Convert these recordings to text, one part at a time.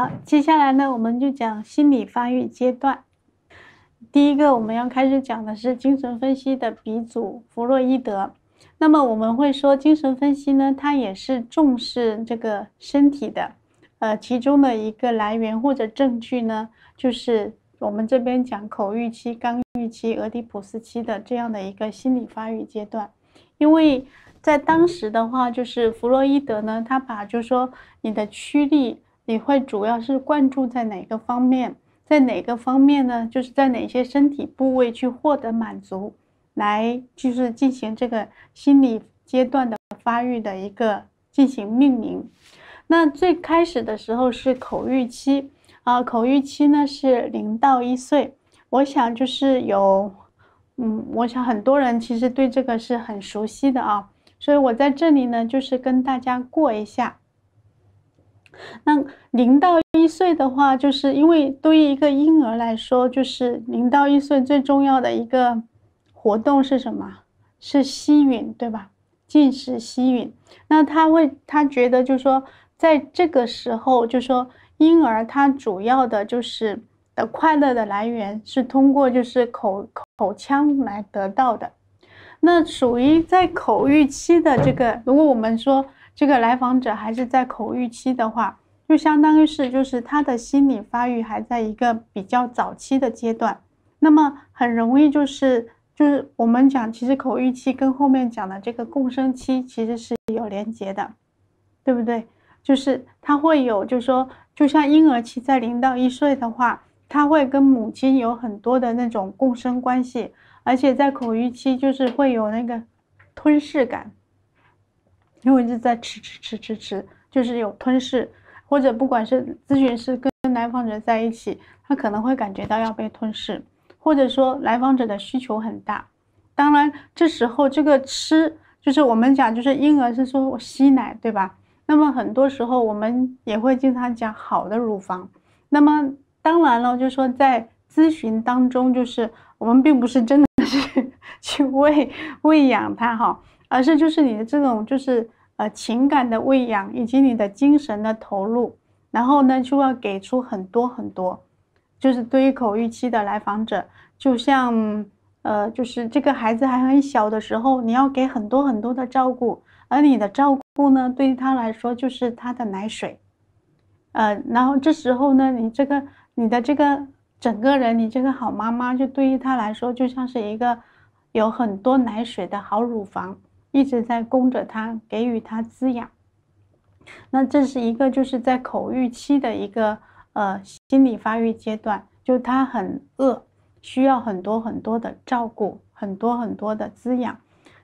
好，接下来呢，我们就讲心理发育阶段。第一个，我们要开始讲的是精神分析的鼻祖弗洛伊德。那么我们会说，精神分析呢，它也是重视这个身体的，呃，其中的一个来源或者证据呢，就是我们这边讲口欲期、肛欲期、俄狄浦斯期的这样的一个心理发育阶段。因为在当时的话，就是弗洛伊德呢，他把就说你的驱力。你会主要是关注在哪个方面，在哪个方面呢？就是在哪些身体部位去获得满足，来就是进行这个心理阶段的发育的一个进行命名。那最开始的时候是口欲期啊，口欲期呢是零到一岁。我想就是有，嗯，我想很多人其实对这个是很熟悉的啊，所以我在这里呢就是跟大家过一下。那零到一岁的话，就是因为对于一个婴儿来说，就是零到一岁最重要的一个活动是什么？是吸吮，对吧？进食吸吮。那他会，他觉得就是说，在这个时候，就说婴儿他主要的就是的快乐的来源是通过就是口口腔来得到的。那属于在口欲期的这个，如果我们说。这个来访者还是在口欲期的话，就相当于是，就是他的心理发育还在一个比较早期的阶段，那么很容易就是就是我们讲，其实口欲期跟后面讲的这个共生期其实是有连结的，对不对？就是他会有，就是说，就像婴儿期在零到一岁的话，他会跟母亲有很多的那种共生关系，而且在口欲期就是会有那个吞噬感。因为一直在吃吃吃吃吃，就是有吞噬，或者不管是咨询师跟来访者在一起，他可能会感觉到要被吞噬，或者说来访者的需求很大。当然，这时候这个吃就是我们讲就是婴儿是说我吸奶，对吧？那么很多时候我们也会经常讲好的乳房。那么当然了，就是说在咨询当中，就是我们并不是真的是 去喂喂养它哈。而是就是你的这种就是呃情感的喂养以及你的精神的投入，然后呢就要给出很多很多，就是对于口欲期的来访者，就像呃就是这个孩子还很小的时候，你要给很多很多的照顾，而你的照顾呢对于他来说就是他的奶水，呃，然后这时候呢你这个你的这个整个人你这个好妈妈就对于他来说就像是一个有很多奶水的好乳房。一直在供着他，给予他滋养。那这是一个，就是在口欲期的一个呃心理发育阶段，就他很饿，需要很多很多的照顾，很多很多的滋养。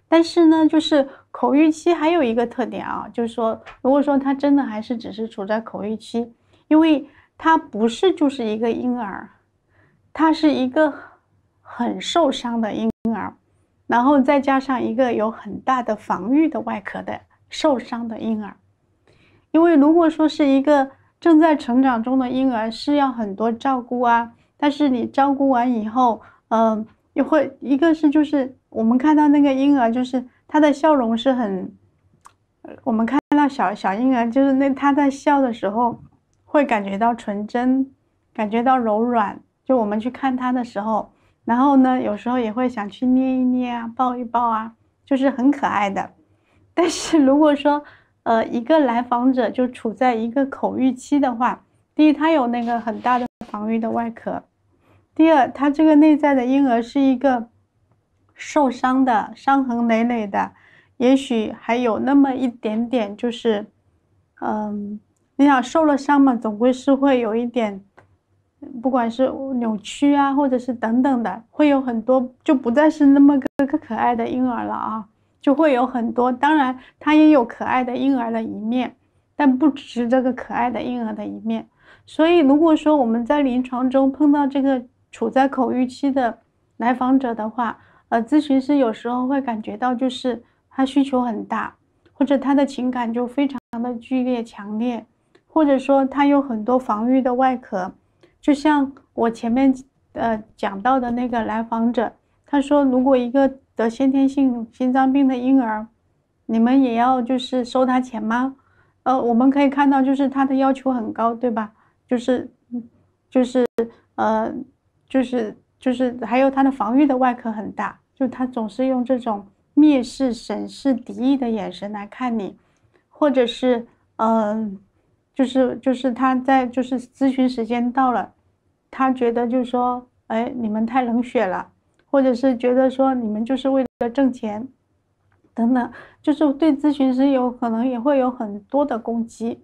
但是呢，就是口欲期还有一个特点啊，就是说，如果说他真的还是只是处在口欲期，因为他不是就是一个婴儿，他是一个很受伤的婴儿。然后再加上一个有很大的防御的外壳的受伤的婴儿，因为如果说是一个正在成长中的婴儿，是要很多照顾啊。但是你照顾完以后，嗯，也会一个是就是我们看到那个婴儿，就是他的笑容是很，我们看到小小婴儿，就是那他在笑的时候会感觉到纯真，感觉到柔软。就我们去看他的时候。然后呢，有时候也会想去捏一捏啊，抱一抱啊，就是很可爱的。但是如果说，呃，一个来访者就处在一个口欲期的话，第一他有那个很大的防御的外壳，第二他这个内在的婴儿是一个受伤的、伤痕累累的，也许还有那么一点点，就是，嗯，你想受了伤嘛，总归是会有一点。不管是扭曲啊，或者是等等的，会有很多就不再是那么个个可爱的婴儿了啊，就会有很多。当然，他也有可爱的婴儿的一面，但不只是这个可爱的婴儿的一面。所以，如果说我们在临床中碰到这个处在口欲期的来访者的话，呃，咨询师有时候会感觉到就是他需求很大，或者他的情感就非常的剧烈、强烈，或者说他有很多防御的外壳。就像我前面呃讲到的那个来访者，他说：“如果一个得先天性心脏病的婴儿，你们也要就是收他钱吗？”呃，我们可以看到，就是他的要求很高，对吧？就是，就是，呃，就是就是还有他的防御的外壳很大，就他总是用这种蔑视、审视、敌意的眼神来看你，或者是嗯，就是就是他在就是咨询时间到了。他觉得就是说，哎，你们太冷血了，或者是觉得说你们就是为了挣钱，等等，就是对咨询师有可能也会有很多的攻击，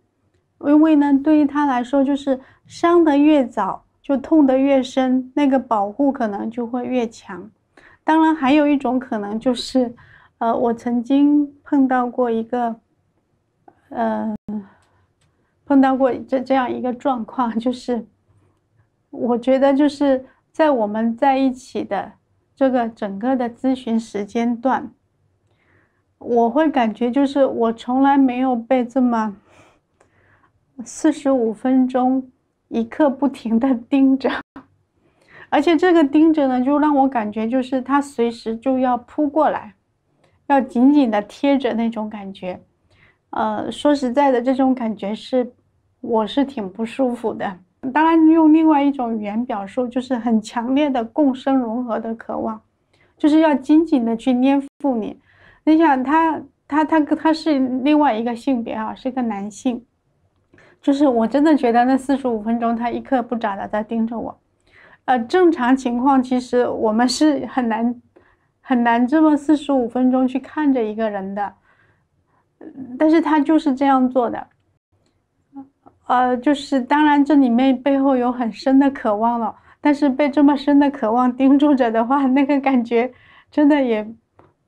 因为呢，对于他来说，就是伤得越早，就痛得越深，那个保护可能就会越强。当然，还有一种可能就是，呃，我曾经碰到过一个，呃，碰到过这这样一个状况，就是。我觉得就是在我们在一起的这个整个的咨询时间段，我会感觉就是我从来没有被这么四十五分钟一刻不停的盯着，而且这个盯着呢，就让我感觉就是他随时就要扑过来，要紧紧的贴着那种感觉。呃，说实在的，这种感觉是我是挺不舒服的。当然，用另外一种语言表述，就是很强烈的共生融合的渴望，就是要紧紧的去粘附你。你想，他他他他是另外一个性别啊，是个男性，就是我真的觉得那四十五分钟，他一刻不眨的在盯着我。呃，正常情况其实我们是很难很难这么四十五分钟去看着一个人的，但是他就是这样做的。呃，就是当然，这里面背后有很深的渴望了，但是被这么深的渴望盯住着的话，那个感觉真的也，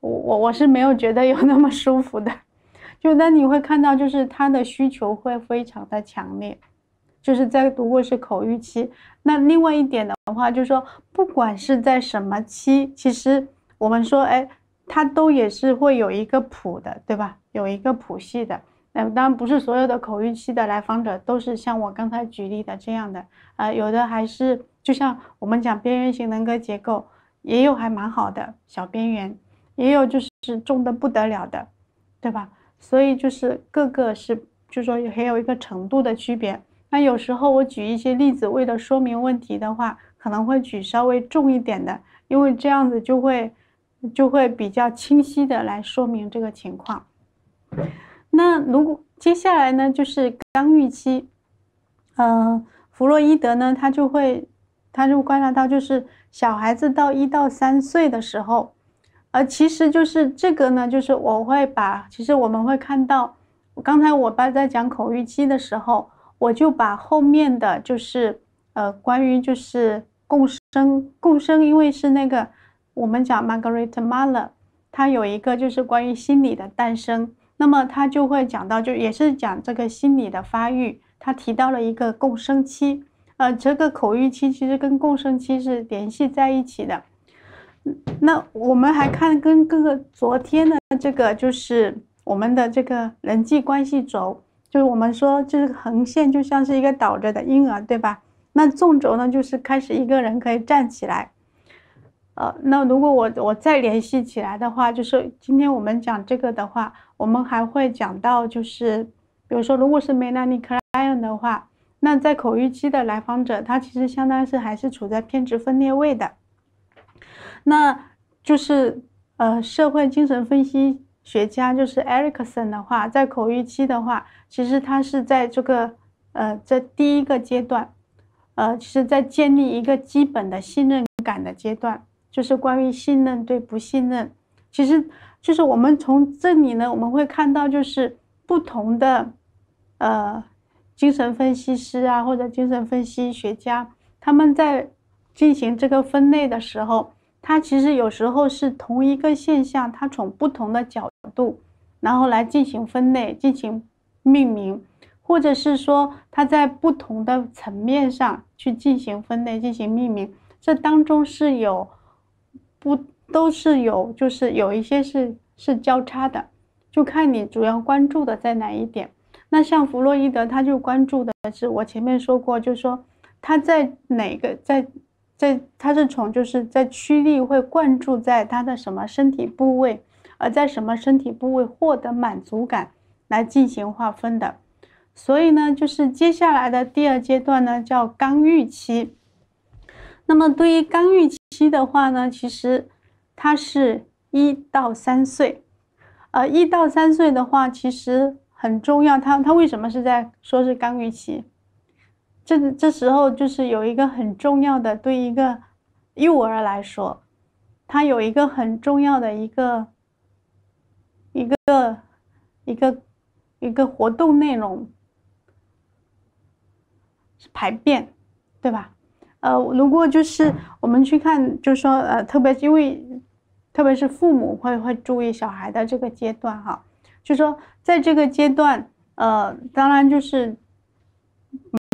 我我我是没有觉得有那么舒服的。就那你会看到，就是他的需求会非常的强烈，就是在读果是口欲期。那另外一点的话，就是说，不管是在什么期，其实我们说，哎，他都也是会有一个谱的，对吧？有一个谱系的。那当然不是所有的口欲期的来访者都是像我刚才举例的这样的，呃，有的还是就像我们讲边缘型人格结构，也有还蛮好的小边缘，也有就是重的不得了的，对吧？所以就是各个是，就说也有一个程度的区别。那有时候我举一些例子，为了说明问题的话，可能会举稍微重一点的，因为这样子就会，就会比较清晰的来说明这个情况。那如果接下来呢，就是刚预期，呃，弗洛伊德呢，他就会，他就观察到就是小孩子到一到三岁的时候，而其实就是这个呢，就是我会把，其实我们会看到，刚才我爸在讲口欲期的时候，我就把后面的就是，呃，关于就是共生，共生，因为是那个我们讲 Margaret m a l l e r 他有一个就是关于心理的诞生。那么他就会讲到，就也是讲这个心理的发育。他提到了一个共生期，呃，这个口欲期其实跟共生期是联系在一起的。那我们还看跟各个昨天的这个，就是我们的这个人际关系轴，就是我们说这个横线就像是一个倒着的婴儿，对吧？那纵轴呢，就是开始一个人可以站起来。呃，那如果我我再联系起来的话，就是今天我们讲这个的话。我们还会讲到，就是比如说，如果是 Melanie c l e i n 的话，那在口欲期的来访者，他其实相当是还是处在偏执分裂位的。那就是呃，社会精神分析学家就是 Erikson 的话，在口欲期的话，其实他是在这个呃，在第一个阶段，呃，是在建立一个基本的信任感的阶段，就是关于信任对不信任，其实。就是我们从这里呢，我们会看到，就是不同的，呃，精神分析师啊，或者精神分析学家，他们在进行这个分类的时候，他其实有时候是同一个现象，他从不同的角度，然后来进行分类、进行命名，或者是说他在不同的层面上去进行分类、进行命名，这当中是有不。都是有，就是有一些是是交叉的，就看你主要关注的在哪一点。那像弗洛伊德，他就关注的是我前面说过，就是说他在哪个在在他是从就是在驱力会灌注在他的什么身体部位，而在什么身体部位获得满足感来进行划分的。所以呢，就是接下来的第二阶段呢叫刚欲期。那么对于刚欲期的话呢，其实。他是一到三岁，呃，一到三岁的话，其实很重要。他他为什么是在说是干预期？这这时候就是有一个很重要的，对一个幼儿来说，他有一个很重要的一个一个一个一个活动内容是排便，对吧？呃，如果就是我们去看，就说呃，特别因为，特别是父母会会注意小孩的这个阶段哈，就说在这个阶段，呃，当然就是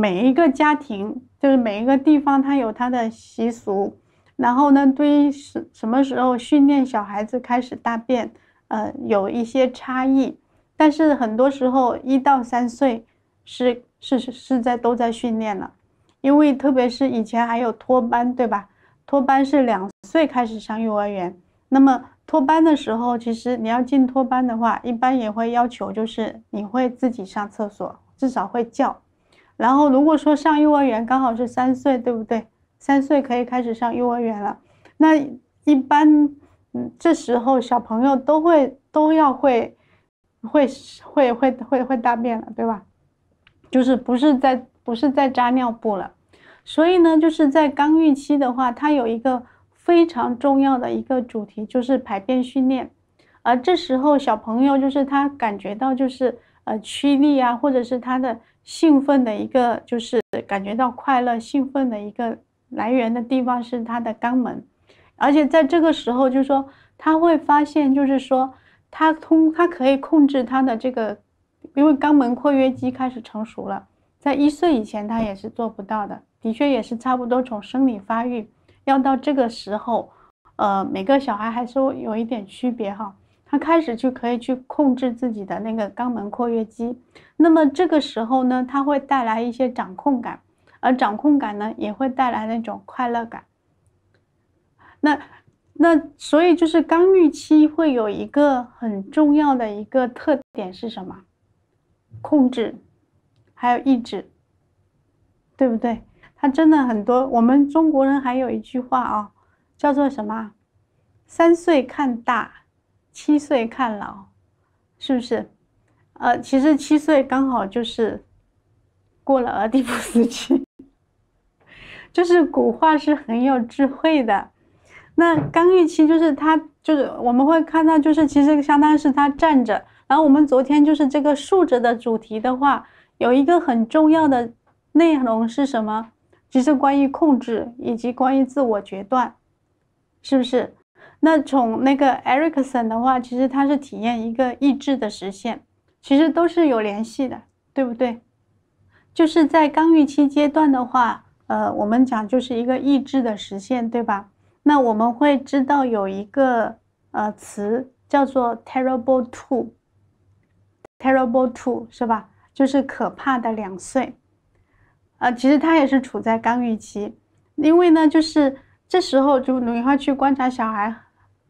每一个家庭，就是每一个地方，它有它的习俗，然后呢，对于什什么时候训练小孩子开始大便，呃，有一些差异，但是很多时候一到三岁是是是在都在训练了。因为特别是以前还有托班，对吧？托班是两岁开始上幼儿园。那么托班的时候，其实你要进托班的话，一般也会要求就是你会自己上厕所，至少会叫。然后如果说上幼儿园刚好是三岁，对不对？三岁可以开始上幼儿园了。那一般嗯这时候小朋友都会都要会会会会会会大便了，对吧？就是不是在。不是在扎尿布了，所以呢，就是在刚孕期的话，它有一个非常重要的一个主题，就是排便训练。而这时候小朋友就是他感觉到就是呃驱力啊，或者是他的兴奋的一个就是感觉到快乐兴奋的一个来源的地方是他的肛门，而且在这个时候就是说他会发现就是说他通他可以控制他的这个，因为肛门括约肌开始成熟了。在一岁以前，他也是做不到的。的确，也是差不多从生理发育要到这个时候，呃，每个小孩还是有一点区别哈。他开始就可以去控制自己的那个肛门括约肌，那么这个时候呢，他会带来一些掌控感，而掌控感呢，也会带来那种快乐感。那那所以就是刚预期会有一个很重要的一个特点是什么？控制。还有意志，对不对？他真的很多。我们中国人还有一句话啊，叫做什么？三岁看大，七岁看老，是不是？呃，其实七岁刚好就是过了俄狄浦时期。就是古话是很有智慧的。那刚预期就是他就是我们会看到就是其实相当于是他站着，然后我们昨天就是这个竖着的主题的话。有一个很重要的内容是什么？其实关于控制以及关于自我决断，是不是？那从那个 Ericsson 的话，其实他是体验一个意志的实现，其实都是有联系的，对不对？就是在刚预期阶段的话，呃，我们讲就是一个意志的实现，对吧？那我们会知道有一个呃词叫做 “terrible too”，“terrible t o 是吧？就是可怕的两岁，啊，其实他也是处在刚预期，因为呢，就是这时候就你要去观察小孩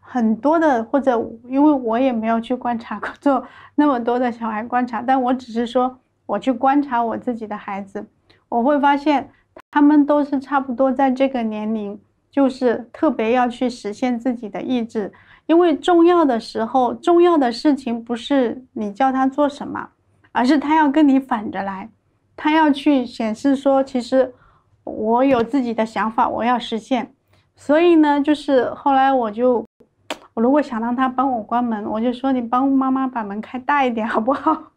很多的，或者因为我也没有去观察过做那么多的小孩观察，但我只是说我去观察我自己的孩子，我会发现他们都是差不多在这个年龄，就是特别要去实现自己的意志，因为重要的时候，重要的事情不是你叫他做什么。而是他要跟你反着来，他要去显示说，其实我有自己的想法，我要实现。所以呢，就是后来我就，我如果想让他帮我关门，我就说你帮妈妈把门开大一点，好不好？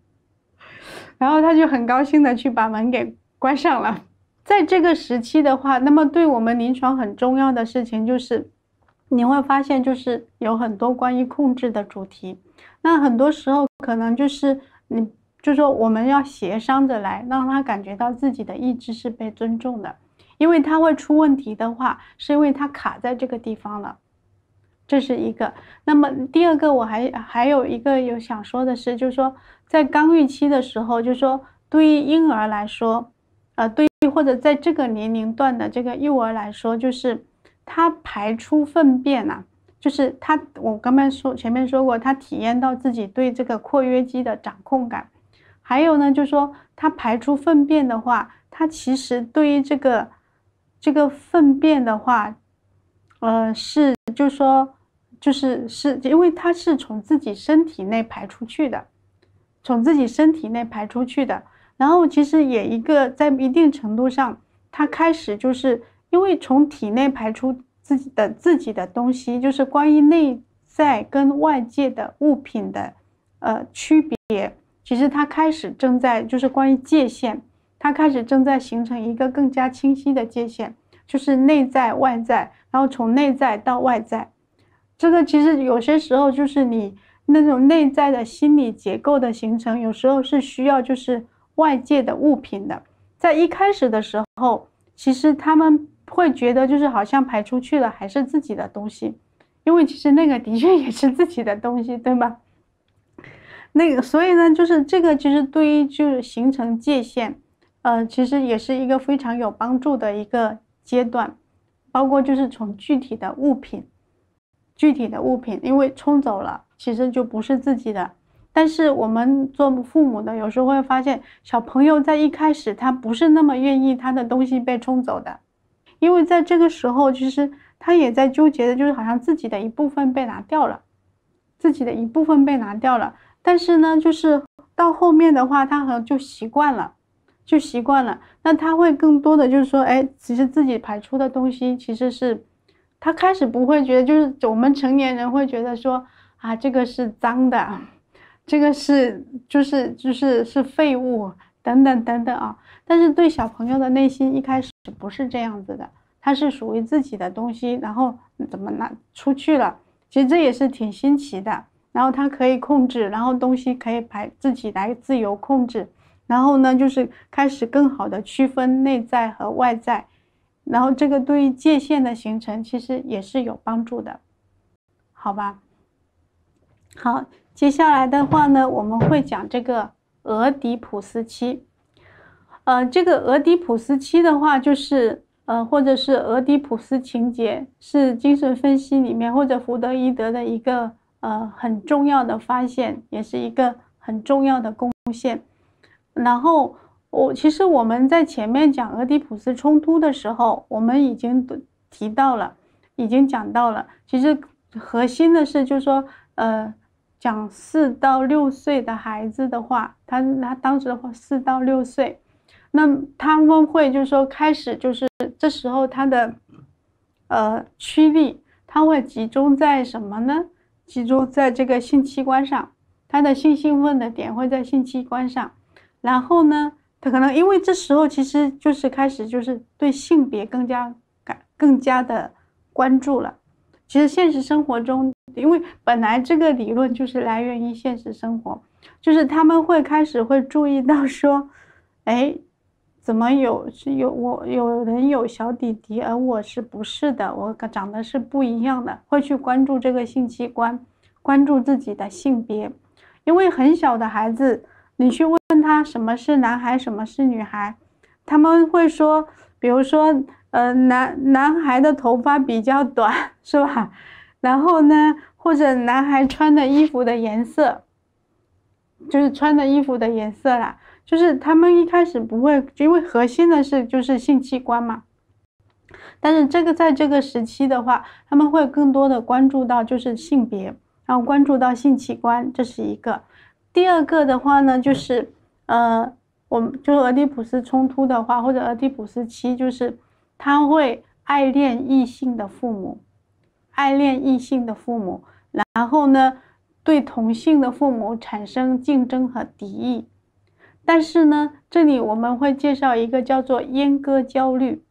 然后他就很高兴的去把门给关上了。在这个时期的话，那么对我们临床很重要的事情就是，你会发现就是有很多关于控制的主题。那很多时候可能就是你，就说我们要协商着来，让他感觉到自己的意志是被尊重的，因为他会出问题的话，是因为他卡在这个地方了，这是一个。那么第二个，我还还有一个有想说的是，就是说在刚预期的时候，就是说对于婴儿来说，啊，对于或者在这个年龄段的这个幼儿来说，就是他排出粪便啊。就是他，我刚才说前面说过，他体验到自己对这个括约肌的掌控感，还有呢，就是说他排出粪便的话，他其实对于这个这个粪便的话，呃，是就是说就是是因为它是从自己身体内排出去的，从自己身体内排出去的，然后其实也一个在一定程度上，他开始就是因为从体内排出。自己的自己的东西，就是关于内在跟外界的物品的，呃，区别。其实他开始正在就是关于界限，他开始正在形成一个更加清晰的界限，就是内在外在，然后从内在到外在。这个其实有些时候就是你那种内在的心理结构的形成，有时候是需要就是外界的物品的。在一开始的时候，其实他们。会觉得就是好像排出去了还是自己的东西，因为其实那个的确也是自己的东西，对吧？那个所以呢，就是这个其实对于就是形成界限，呃，其实也是一个非常有帮助的一个阶段，包括就是从具体的物品，具体的物品，因为冲走了其实就不是自己的。但是我们做父母的有时候会发现，小朋友在一开始他不是那么愿意他的东西被冲走的。因为在这个时候，其实他也在纠结的，就是好像自己的一部分被拿掉了，自己的一部分被拿掉了。但是呢，就是到后面的话，他好像就习惯了，就习惯了。那他会更多的就是说，哎，其实自己排出的东西，其实是他开始不会觉得，就是我们成年人会觉得说，啊，这个是脏的，这个是就是就是是废物。等等等等啊！但是对小朋友的内心一开始不是这样子的，他是属于自己的东西，然后怎么拿出去了？其实这也是挺新奇的。然后他可以控制，然后东西可以排自己来自由控制。然后呢，就是开始更好的区分内在和外在，然后这个对于界限的形成其实也是有帮助的，好吧？好，接下来的话呢，我们会讲这个。俄狄浦斯期，呃，这个俄狄浦斯期的话，就是呃，或者是俄狄浦斯情节，是精神分析里面或者弗洛伊德的一个呃很重要的发现，也是一个很重要的贡献。然后我其实我们在前面讲俄狄浦斯冲突的时候，我们已经提到了，已经讲到了。其实核心的是，就是说呃。讲四到六岁的孩子的话，他他当时的话，四到六岁，那他们会就是说开始就是这时候他的，呃，驱力他会集中在什么呢？集中在这个性器官上，他的性兴奋的点会在性器官上，然后呢，他可能因为这时候其实就是开始就是对性别更加感更加的关注了，其实现实生活中。因为本来这个理论就是来源于现实生活，就是他们会开始会注意到说，哎，怎么有是有我有人有小弟弟，而我是不是的，我长得是不一样的，会去关注这个性器官，关注自己的性别。因为很小的孩子，你去问他什么是男孩，什么是女孩，他们会说，比如说，呃，男男孩的头发比较短，是吧？然后呢，或者男孩穿的衣服的颜色，就是穿的衣服的颜色啦，就是他们一开始不会，因为核心的是就是性器官嘛。但是这个在这个时期的话，他们会更多的关注到就是性别，然后关注到性器官，这是一个。第二个的话呢，就是呃，我们就俄狄浦斯冲突的话，或者俄狄浦斯期，就是他会爱恋异性的父母。爱恋异性的父母，然后呢，对同性的父母产生竞争和敌意。但是呢，这里我们会介绍一个叫做阉割焦虑。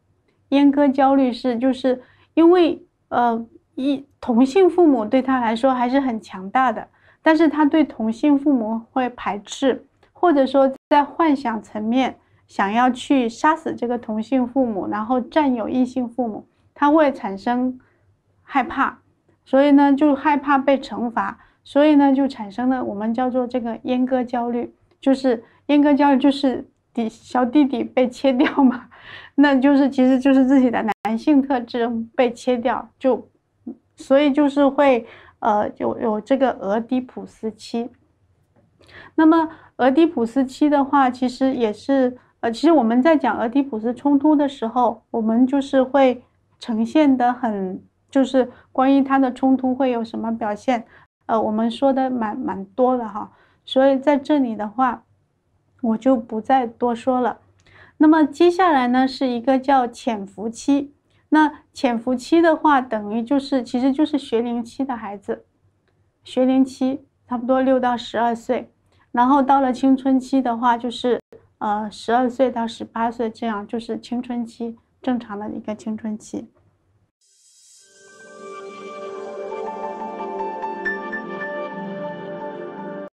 阉割焦虑是就是因为呃，一同性父母对他来说还是很强大的，但是他对同性父母会排斥，或者说在幻想层面想要去杀死这个同性父母，然后占有异性父母，他会产生。害怕，所以呢就害怕被惩罚，所以呢就产生了我们叫做这个阉割焦虑，就是阉割焦虑就是弟小弟弟被切掉嘛，那就是其实就是自己的男性特质被切掉，就所以就是会呃有有这个俄狄浦斯期。那么俄狄浦斯期的话，其实也是呃，其实我们在讲俄狄浦斯冲突的时候，我们就是会呈现的很。就是关于他的冲突会有什么表现，呃，我们说的蛮蛮多的哈，所以在这里的话，我就不再多说了。那么接下来呢，是一个叫潜伏期。那潜伏期的话，等于就是，其实就是学龄期的孩子，学龄期差不多六到十二岁，然后到了青春期的话，就是呃十二岁到十八岁这样，就是青春期正常的一个青春期。